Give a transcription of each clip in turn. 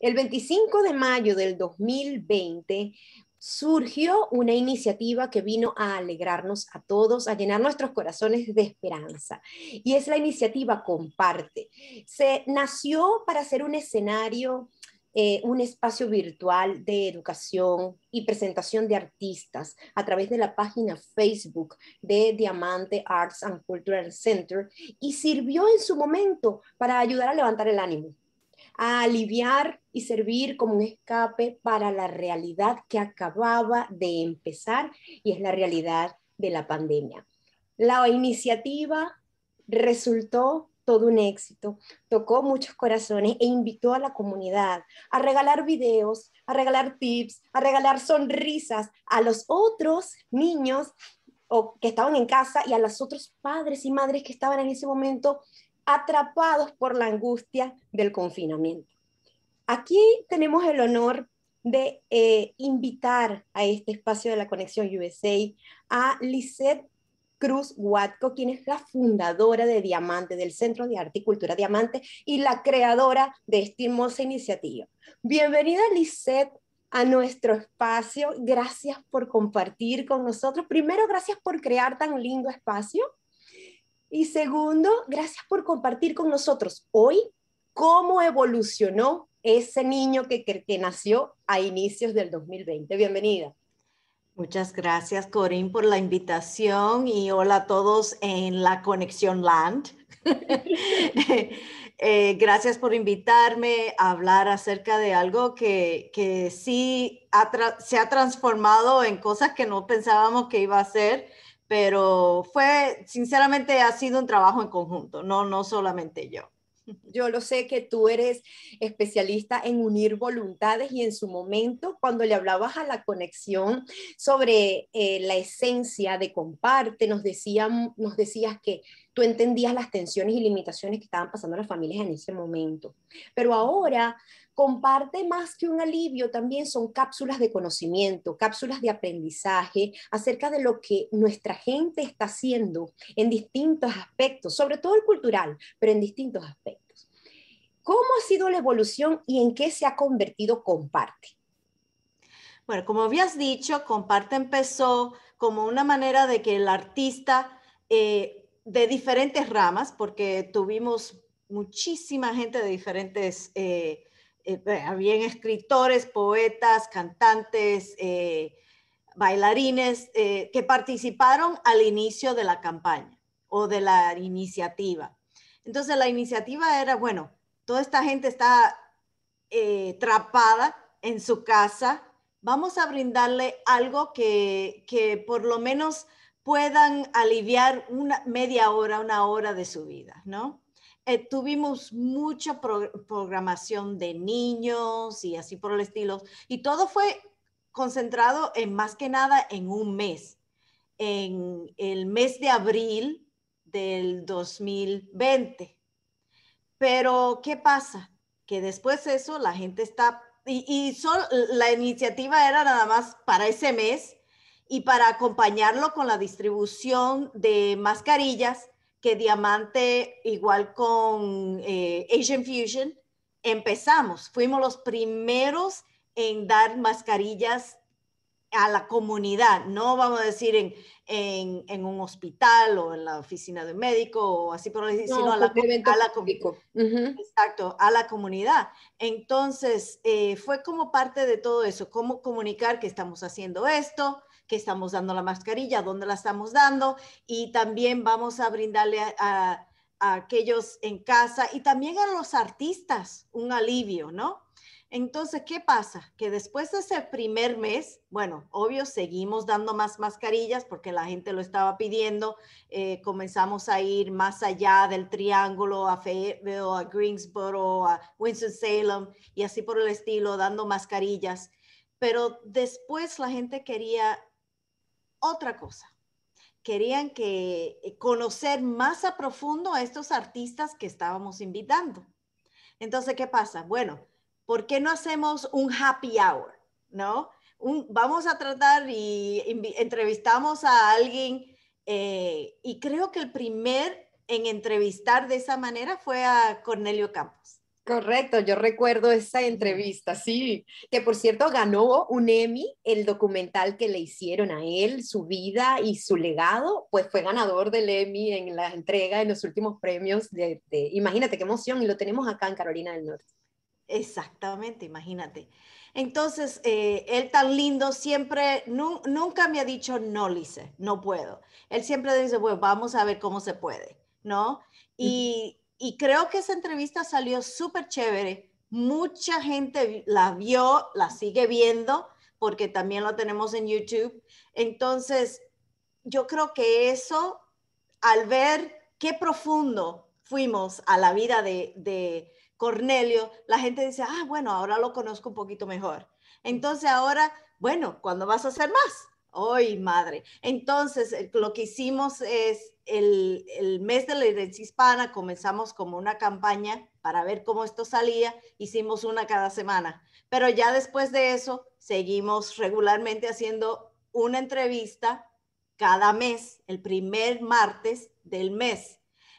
El 25 de mayo del 2020 surgió una iniciativa que vino a alegrarnos a todos, a llenar nuestros corazones de esperanza. Y es la iniciativa Comparte. Se nació para ser un escenario eh, un espacio virtual de educación y presentación de artistas a través de la página Facebook de Diamante Arts and Cultural Center y sirvió en su momento para ayudar a levantar el ánimo a aliviar y servir como un escape para la realidad que acababa de empezar y es la realidad de la pandemia. La iniciativa resultó todo un éxito, tocó muchos corazones e invitó a la comunidad a regalar videos, a regalar tips, a regalar sonrisas a los otros niños o que estaban en casa y a los otros padres y madres que estaban en ese momento atrapados por la angustia del confinamiento. Aquí tenemos el honor de eh, invitar a este espacio de la Conexión USA a Lisette Cruz Huatco, quien es la fundadora de Diamante, del Centro de Arte y Cultura Diamante, y la creadora de esta hermosa iniciativa. Bienvenida, Lisette, a nuestro espacio. Gracias por compartir con nosotros. Primero, gracias por crear tan lindo espacio. Y segundo, gracias por compartir con nosotros hoy cómo evolucionó ese niño que, nació a inicios del 2020. Bienvenida. Muchas gracias, Corín, por la invitación y hola a todos en la Conexión Land. Eh, gracias por invitarme a hablar acerca de algo que, sí se ha transformado en cosas que no pensábamos que iba a ser, pero fue, sinceramente, ha sido un trabajo en conjunto, no, no solamente yo. Yo lo sé que tú eres especialista en unir voluntades y en su momento, cuando le hablabas a la conexión sobre eh, la esencia de comparte, decían, nos decías que tú entendías las tensiones y limitaciones que estaban pasando las familias en ese momento. Pero ahora comparte más que un alivio, también son cápsulas de conocimiento, cápsulas de aprendizaje acerca de lo que nuestra gente está haciendo en distintos aspectos, sobre todo el cultural, pero en distintos aspectos. ¿Cómo ha sido la evolución y en qué se ha convertido Comparte? Bueno, como habías dicho, Comparte empezó como una manera de que el artista eh, de diferentes ramas, porque tuvimos muchísima gente de diferentes, eh, eh escritores, poetas, cantantes, eh, bailarines, eh, que participaron al inicio de la campaña o de la iniciativa. Entonces la iniciativa era, bueno, toda esta gente está atrapada en su casa, vamos a brindarle algo que, que por lo menos puedan aliviar una media hora, una hora de su vida, ¿no? Eh, tuvimos mucha programación de niños y así por el estilo, y todo fue concentrado en más que nada en un mes. En el mes de abril del 2020. Pero, ¿qué pasa? Que después de eso la gente está, y, y la iniciativa era nada más para ese mes, y para acompañarlo con la distribución de mascarillas que Diamante, igual con eh, Asian Fusion, empezamos. Fuimos los primeros en dar mascarillas a la comunidad, no vamos a decir en, en, un hospital o en la oficina de médico o así por sino a la, a la Exacto, a la comunidad. Entonces, eh, fue como parte de todo eso, cómo comunicar que estamos haciendo esto, que estamos dando la mascarilla, dónde la estamos dando y también vamos a brindarle a, aquellos en casa y también a los artistas un alivio, ¿no? Entonces, ¿qué pasa? Que después de ese primer mes, bueno, obvio, seguimos dando más mascarillas porque la gente lo estaba pidiendo. Eh, comenzamos a ir más allá del Triángulo, a a Greensboro, a Winston-Salem y así por el estilo, dando mascarillas. Pero después la gente quería otra cosa. Querían que eh, conocer más a profundo a estos artistas que estábamos invitando. Entonces, ¿qué pasa? Bueno, ¿por qué no hacemos un happy hour? ¿No? vamos a tratar y entrevistamos a alguien eh, y creo que el primer en entrevistar de esa manera fue a Cornelio Campos. Correcto, yo recuerdo esa entrevista, sí, que por cierto ganó un Emmy, el documental que le hicieron a él, su vida y su legado, pues fue ganador del Emmy en la entrega, en los últimos premios. De, imagínate qué emoción, y lo tenemos acá en Carolina del Norte. Exactamente, imagínate. Entonces, eh, él tan lindo siempre, nunca me ha dicho, no, Lice, no puedo. Él siempre dice, pues vamos a ver cómo se puede, ¿no? Y y creo que esa entrevista salió súper chévere. Mucha gente la vio, la sigue viendo, porque también lo tenemos en YouTube. Entonces, yo creo que eso, al ver qué profundo fuimos a la vida de, de Cornelio, la gente dice, ah, bueno, ahora lo conozco un poquito mejor. Entonces, ahora, bueno, ¿cuándo vas a hacer más? Ay, madre. Entonces, eh, lo que hicimos es el, el, mes de la herencia hispana, comenzamos como una campaña para ver cómo esto salía, hicimos una cada semana, pero ya después de eso seguimos regularmente haciendo una entrevista cada mes, el primer martes del mes.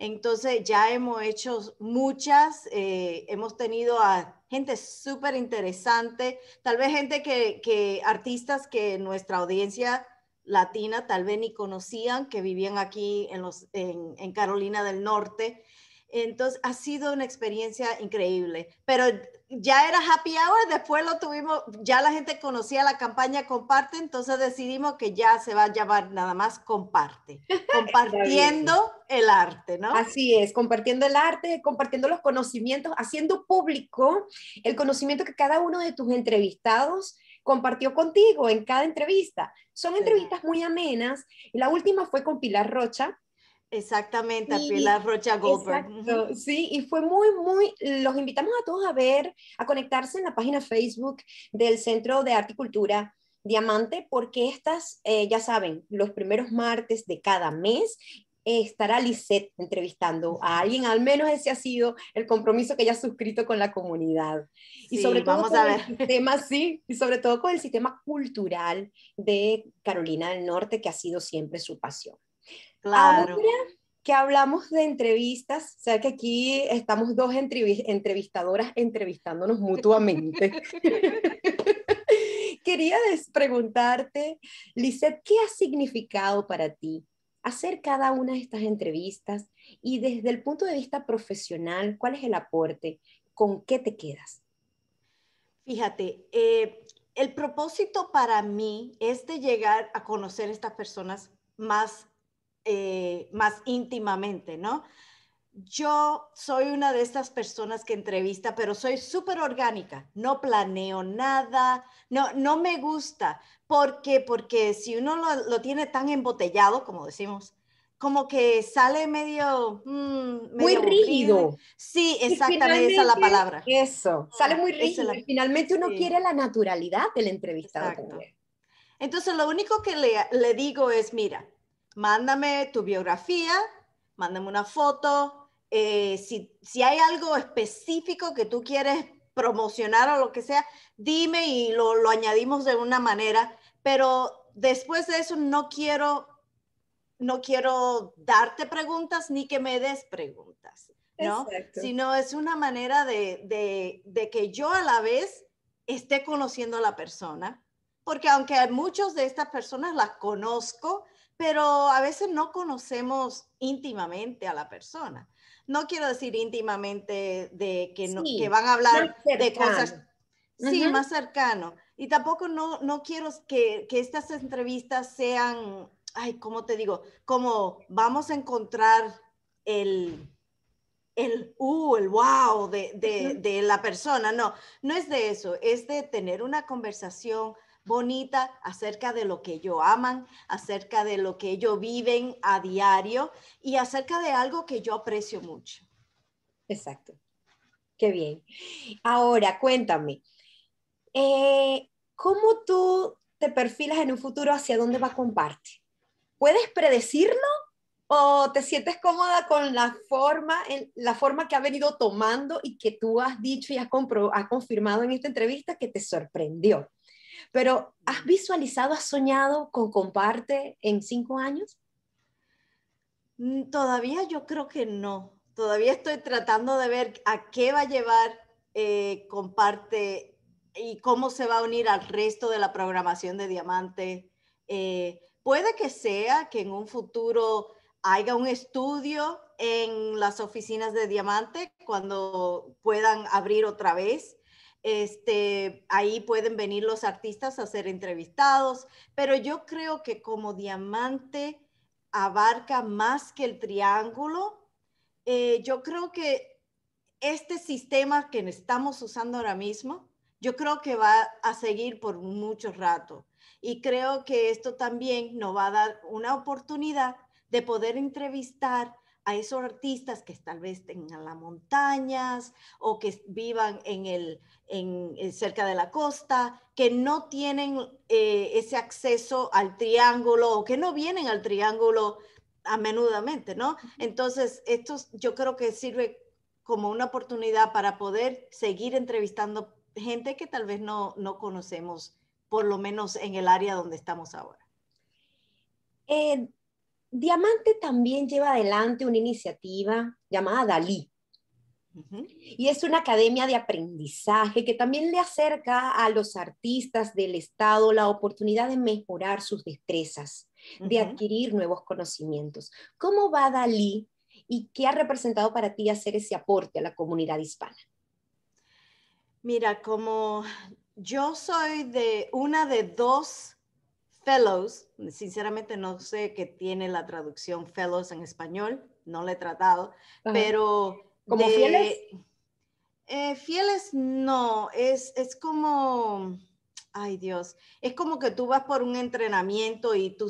Entonces ya hemos hecho muchas, eh, hemos tenido a gente súper interesante, tal vez gente que, artistas que nuestra audiencia latina tal vez ni conocían, que vivían aquí en Carolina del Norte. Entonces, ha sido una experiencia increíble, pero ya era happy hour, después lo tuvimos, ya la gente conocía la campaña Comparte, entonces decidimos que ya se va a llamar nada más Comparte, compartiendo el arte, ¿no? Así es, compartiendo el arte, compartiendo los conocimientos, haciendo público el conocimiento que cada uno de tus entrevistados compartió contigo en cada entrevista. Son entrevistas muy amenas. La última fue con Pilar Rocha, Exactamente, a a Pilar Rocha Goldberg. sí, y fue muy, muy, los invitamos a todos a ver, a conectarse en la página Facebook del Centro de Arte y Cultura Diamante, porque estas, eh, ya saben, los primeros martes de cada mes eh, estará Lisette entrevistando a alguien, al menos ese ha sido el compromiso que ella ha suscrito con la comunidad. sobre vamos a ver. y sobre todo con el sistema cultural de Carolina del Norte, que ha sido siempre su pasión. Claro. Ahora que hablamos de entrevistas, o sea que aquí estamos dos entrevistadoras entrevistándonos mutuamente. Quería preguntarte, Lisette, ¿qué ha significado para ti hacer cada una de estas entrevistas? Y desde el punto de vista profesional, ¿cuál es el aporte? ¿Con qué te quedas? Fíjate, eh, el propósito para mí es de llegar a conocer estas personas más eh, más íntimamente, ¿no? Yo soy una de estas personas que entrevista, pero soy súper orgánica, no planeo nada, no, no me gusta. ¿Por Porque si uno lo, tiene tan embotellado, como decimos, como que sale medio... Mm, muy rígido. Sí, exactamente, esa es la palabra. Eso, sale muy rígido. y finalmente uno quiere la naturalidad del entrevistado. Entonces, lo único que le digo es, mira, mándame tu biografía, mándame una foto. Eh, si, si hay algo específico que tú quieres promocionar o lo que sea, dime y lo, lo, añadimos de una manera, pero después de eso no quiero, no quiero darte preguntas ni que me des preguntas, ¿no? Sino es una manera de, de, de, que yo a la vez esté conociendo a la persona, porque aunque a muchas de estas personas las conozco, pero a veces no conocemos íntimamente a la persona. No quiero decir íntimamente de que, no, que van a hablar de cosas sí, más cercano. Y tampoco no, no quiero que, que, estas entrevistas sean, ay, ¿cómo te digo? Como vamos a encontrar el, el uh, el wow de, de la persona. No, no es de eso, es de tener una conversación bonita acerca de lo que ellos aman, acerca de lo que ellos viven a diario y acerca de algo que yo aprecio mucho. Exacto. Qué bien. Ahora, cuéntame, eh, ¿cómo tú te perfilas en un futuro hacia dónde va Comparte? ¿Puedes predecirlo o te sientes cómoda con la forma, en, la forma que ha venido tomando y que tú has dicho y has, has confirmado en esta entrevista que te sorprendió? Pero ¿has visualizado, has soñado con Comparte en cinco años? Mm, todavía yo creo que no. Todavía estoy tratando de ver a qué va a llevar eh, Comparte y cómo se va a unir al resto de la programación de Diamante. Eh, puede que sea que en un futuro haya un estudio en las oficinas de Diamante cuando puedan abrir otra vez este, ahí pueden venir los artistas a ser entrevistados, pero yo creo que como diamante abarca más que el triángulo. Eh, yo creo que este sistema que estamos usando ahora mismo, yo creo que va a seguir por mucho rato. Y creo que esto también nos va a dar una oportunidad de poder entrevistar a esos artistas que tal vez tengan las montañas o que vivan en el, eh, cerca de la costa, que no tienen eh, ese acceso al triángulo o que no vienen al triángulo a menudamente, ¿no? Entonces, esto yo creo que sirve como una oportunidad para poder seguir entrevistando gente que tal vez no, no conocemos, por lo menos en el área donde estamos ahora. Eh, Diamante también lleva adelante una iniciativa llamada Dalí. Y es una academia de aprendizaje que también le acerca a los artistas del Estado la oportunidad de mejorar sus destrezas, de adquirir nuevos conocimientos. ¿Cómo va Dalí y qué ha representado para ti hacer ese aporte a la comunidad hispana? Mira, como yo soy de una de dos fellows, sinceramente no sé qué tiene la traducción fellows en español, no le he tratado, pero... ¿Como fieles? Eh, fieles no, es, es como... Ay Dios, es como que tú vas por un entrenamiento y tú,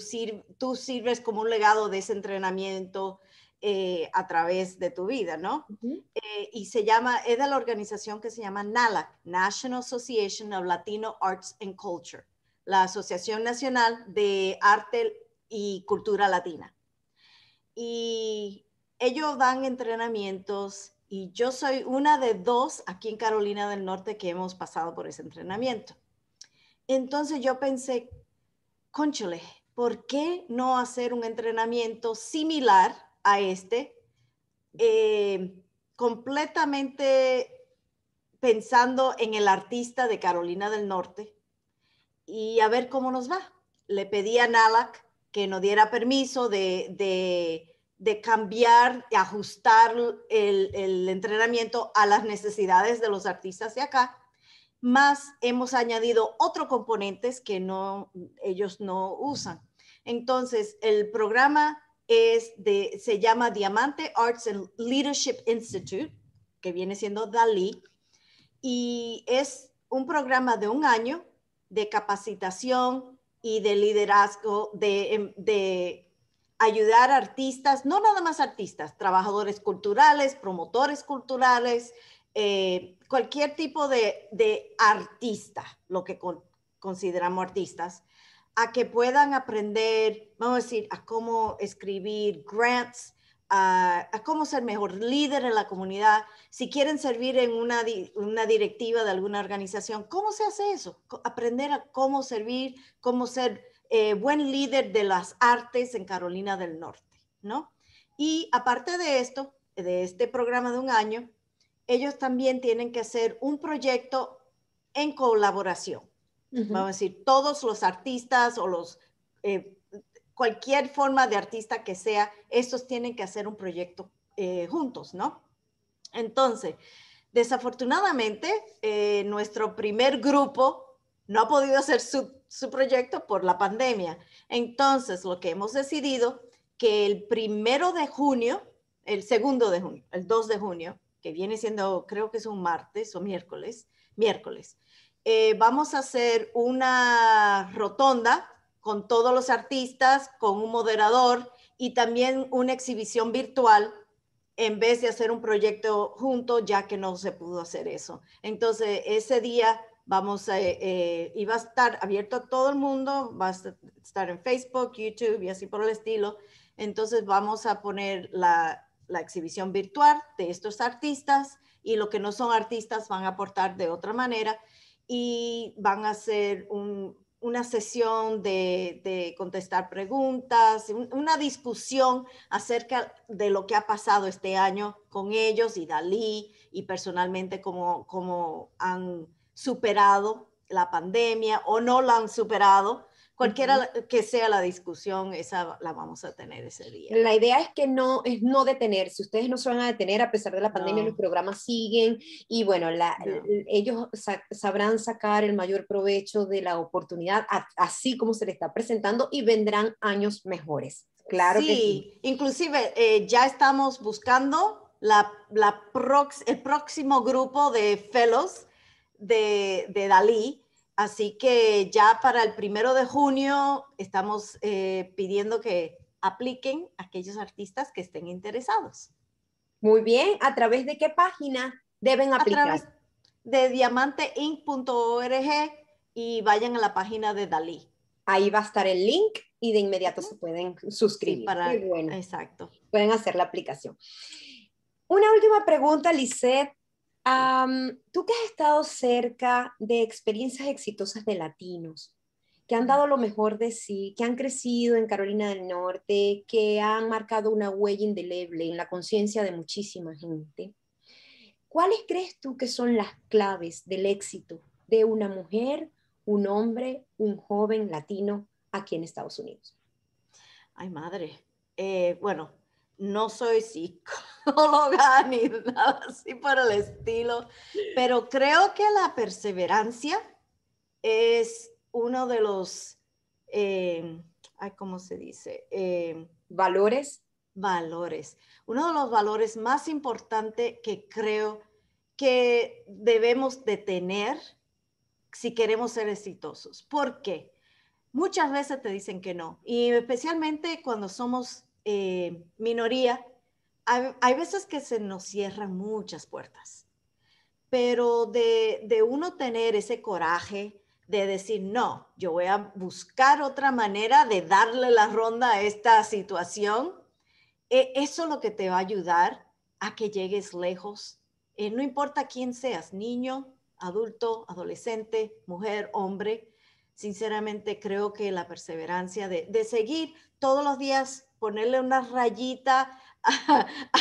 tú sirves como un legado de ese entrenamiento eh, a través de tu vida, ¿no? Eh, y se llama, es de la organización que se llama NALAC, National Association of Latino Arts and Culture la Asociación Nacional de Arte y Cultura Latina. Y ellos dan entrenamientos y yo soy una de dos aquí en Carolina del Norte que hemos pasado por ese entrenamiento. Entonces yo pensé, conchole, ¿por qué no hacer un entrenamiento similar a este, eh, completamente pensando en el artista de Carolina del Norte, y a ver cómo nos va. Le pedí a NALAC que nos diera permiso de, cambiar, y ajustar el, entrenamiento a las necesidades de los artistas de acá. Más hemos añadido otros componentes que no, ellos no usan. Entonces, el programa es de, se llama Diamante Arts and Leadership Institute, que viene siendo DALI, y es un programa de un año de capacitación y de liderazgo, em, de, ayudar a artistas, no nada más artistas, trabajadores culturales, promotores culturales, eh, cualquier tipo de, de, artista, lo que consideramos artistas, a que puedan aprender, vamos a decir, a cómo escribir grants, a, cómo ser mejor líder en la comunidad, si quieren servir en una, directiva de alguna organización, ¿cómo se hace eso? Aprender a cómo servir, cómo ser eh, buen líder de las artes en Carolina del Norte, ¿no? Y aparte de esto, de este programa de un año, ellos también tienen que hacer un proyecto en colaboración. Vamos a decir, todos los artistas o los eh, cualquier forma de artista que sea, estos tienen que hacer un proyecto eh, juntos, ¿no? Entonces, desafortunadamente, eh, nuestro primer grupo no ha podido hacer su, proyecto por la pandemia. Entonces, lo que hemos decidido, que el primero de junio, el segundo de junio, el 2 de junio, que viene siendo, creo que es un martes o miércoles, miércoles, eh, vamos a hacer una rotonda con todos los artistas, con un moderador y también una exhibición virtual en vez de hacer un proyecto junto, ya que no se pudo hacer eso. Entonces, ese día vamos a, y va a estar abierto a todo el mundo, va a estar en Facebook, YouTube y así por el estilo. Entonces, vamos a poner la, la exhibición virtual de estos artistas y lo que no son artistas van a aportar de otra manera y van a hacer un, una sesión de, de contestar preguntas, una discusión acerca de lo que ha pasado este año con ellos y Dalí y personalmente como cómo han superado la pandemia o no la han superado cualquiera que sea la discusión, esa la vamos a tener ese día. La idea es que no, es no detenerse, ustedes no se van a detener a pesar de la pandemia, los programas siguen y bueno, ellos sabrán sacar el mayor provecho de la oportunidad así como se le está presentando y vendrán años mejores. Claro sí, inclusive eh, ya estamos buscando la, el próximo grupo de fellows de, de Dalí Así que ya para el primero de junio estamos eh, pidiendo que apliquen aquellos artistas que estén interesados. Muy bien, ¿a través de qué página deben aplicar? A través de diamanteinc.org y vayan a la página de Dalí. Ahí va a estar el link y de inmediato se pueden suscribir. Sí, para, bueno, exacto. Pueden hacer la aplicación. Una última pregunta, Lisette. Tú que has estado cerca de experiencias exitosas de latinos, que han dado lo mejor de sí, que han crecido en Carolina del Norte, que han marcado una huella indeleble en la conciencia de muchísima gente. ¿Cuáles crees tú que son las claves del éxito de una mujer, un hombre, un joven latino aquí en Estados Unidos? Ay, madre. Eh, bueno, no soy psicóloga psicóloga ni nada así por el estilo, pero creo que la perseverancia es uno de los, em, ay, ¿cómo se dice? Em, valores. Valores. Uno de los valores más importantes que creo que debemos de tener si queremos ser exitosos. ¿Por qué? Muchas veces te dicen que no, y especialmente cuando somos eh, minoría hay, veces que se nos cierran muchas puertas, pero de, uno tener ese coraje, de decir, no, yo voy a buscar otra manera de darle la ronda a esta situación, e, eso es lo que te va a ayudar a que llegues lejos. Eh, no importa quién seas, niño, adulto, adolescente, mujer, hombre, sinceramente creo que la perseverancia de, de seguir todos los días, ponerle una rayita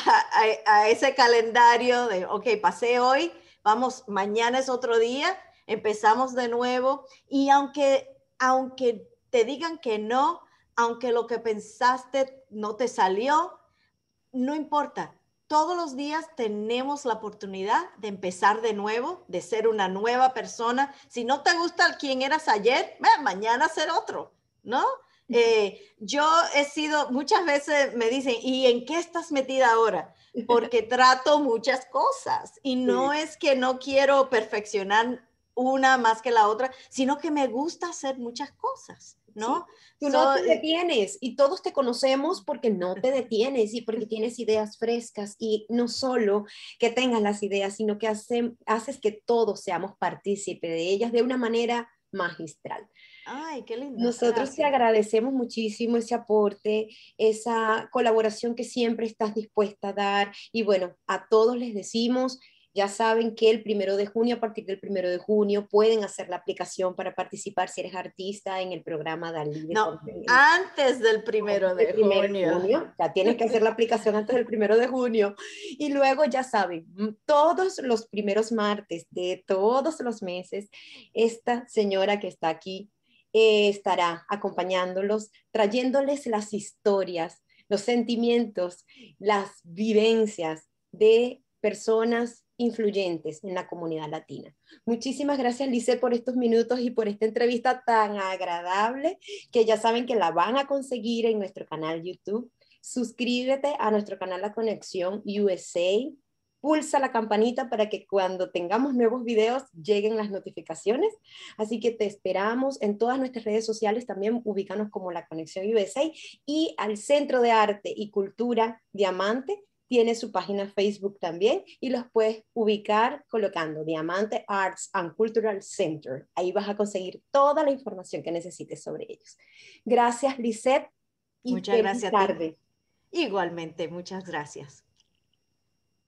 a, ese calendario de, ok, pasé hoy, vamos, mañana es otro día, empezamos de nuevo y aunque, aunque te digan que no, aunque lo que pensaste no te salió, no importa. Todos los días tenemos la oportunidad de empezar de nuevo, de ser una nueva persona. Si no te gusta quien eras ayer, mañana ser otro, ¿no? Eh, yo he sido, muchas veces me dicen, ¿y en qué estás metida ahora? Porque trato muchas cosas y no es que no quiero perfeccionar una más que la otra, sino que me gusta hacer muchas cosas, ¿no? Tú no te detienes y todos te conocemos porque no te detienes y porque tienes ideas frescas y no solo que tengas las ideas, sino que haces que todos seamos partícipes de ellas de una manera magistral. Ay, qué lindo. Nosotros te agradecemos muchísimo ese aporte, esa colaboración que siempre estás dispuesta a dar. Y bueno, a todos les decimos, ya saben que el primero de junio, a partir del primero de junio, pueden hacer la aplicación para participar si eres artista en el programa Dalí. De no, antes del primero, de, de, junio. Ya tienes que hacer la aplicación antes del primero de junio. Y luego, ya saben, todos los primeros martes de todos los meses, esta señora que está aquí eh, estará acompañándolos, trayéndoles las historias, los sentimientos, las vivencias de personas influyentes en la comunidad latina. Muchísimas gracias, Lice, por estos minutos y por esta entrevista tan agradable, que ya saben que la van a conseguir en nuestro canal YouTube. Suscríbete a nuestro canal La Conexión USA pulsa la campanita para que cuando tengamos nuevos videos lleguen las notificaciones. Así que te esperamos en todas nuestras redes sociales, también ubicanos como La Conexión USA y al Centro de Arte y Cultura Diamante tiene su página Facebook también y los puedes ubicar colocando Diamante Arts and Cultural Center. Ahí vas a conseguir toda la información que necesites sobre ellos. Gracias, Lisette. Muchas gracias. Tarde. Igualmente, muchas gracias.